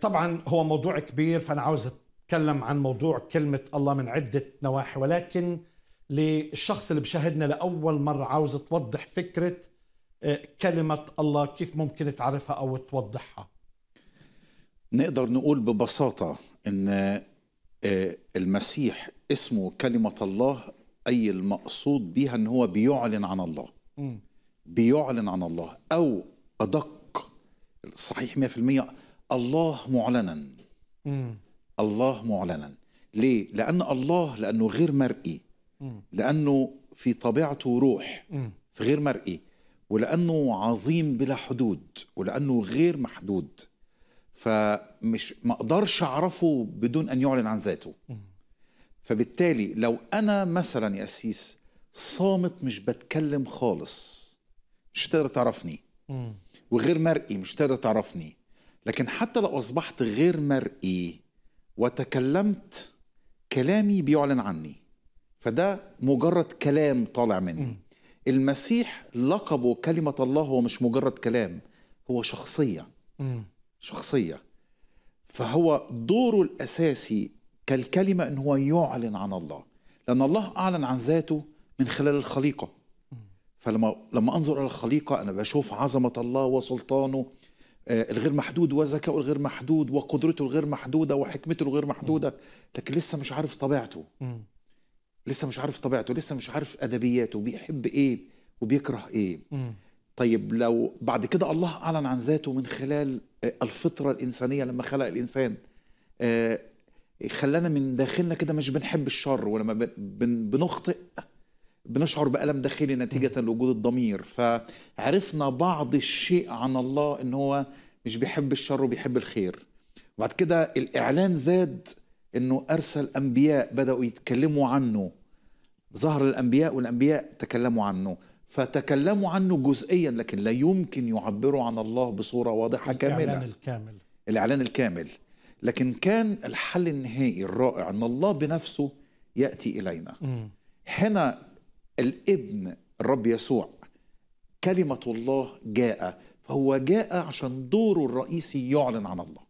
طبعا هو موضوع كبير فانا عاوز اتكلم عن موضوع كلمه الله من عده نواحي ولكن للشخص اللي بيشاهدنا لاول مره عاوز توضح فكره آه، كلمه الله كيف ممكن تعرفها او توضحها نقدر نقول ببساطه ان آه، المسيح اسمه كلمه الله اي المقصود بها ان هو بيعلن عن الله بيعلن عن الله او ادق صحيح 100% الله معلنا مم. الله معلنا ليه؟ لأن الله لأنه غير مرئي مم. لأنه في طبيعته روح مم. فغير مرئي ولأنه عظيم بلا حدود ولأنه غير محدود فمش ما اقدرش اعرفه بدون ان يعلن عن ذاته فبالتالي لو انا مثلا يا اسيس صامت مش بتكلم خالص مش تقدر تعرفني وغير مرئي مش تقدر تعرفني لكن حتى لو أصبحت غير مرئي وتكلمت كلامي بيعلن عني فده مجرد كلام طالع مني المسيح لقبه كلمة الله هو مش مجرد كلام هو شخصية شخصية فهو دوره الأساسي كالكلمة أن هو يعلن عن الله لأن الله أعلن عن ذاته من خلال الخليقة فلما لما أنظر إلى الخليقة أنا بشوف عظمة الله وسلطانه آه، الغير محدود وذكائه الغير محدود وقدرته الغير محدوده وحكمته الغير محدوده لكن لسه مش عارف طبيعته لسه مش عارف طبيعته لسه مش عارف ادبياته بيحب ايه وبيكره ايه طيب لو بعد كده الله اعلن عن ذاته من خلال آه، الفطره الانسانيه لما خلق الانسان آه، خلانا من داخلنا كده مش بنحب الشر ولما بنخطئ بنشعر بألم داخلي نتيجة لوجود الضمير فعرفنا بعض الشيء عن الله إن هو مش بيحب الشر وبيحب الخير وبعد كده الإعلان زاد إنه أرسل أنبياء بدأوا يتكلموا عنه ظهر الأنبياء والأنبياء تكلموا عنه فتكلموا عنه جزئيا لكن لا يمكن يعبروا عن الله بصورة واضحة الإعلان كاملة الإعلان الكامل الإعلان الكامل لكن كان الحل النهائي الرائع أن الله بنفسه يأتي إلينا م. هنا الابن الرب يسوع كلمه الله جاء فهو جاء عشان دوره الرئيسي يعلن عن الله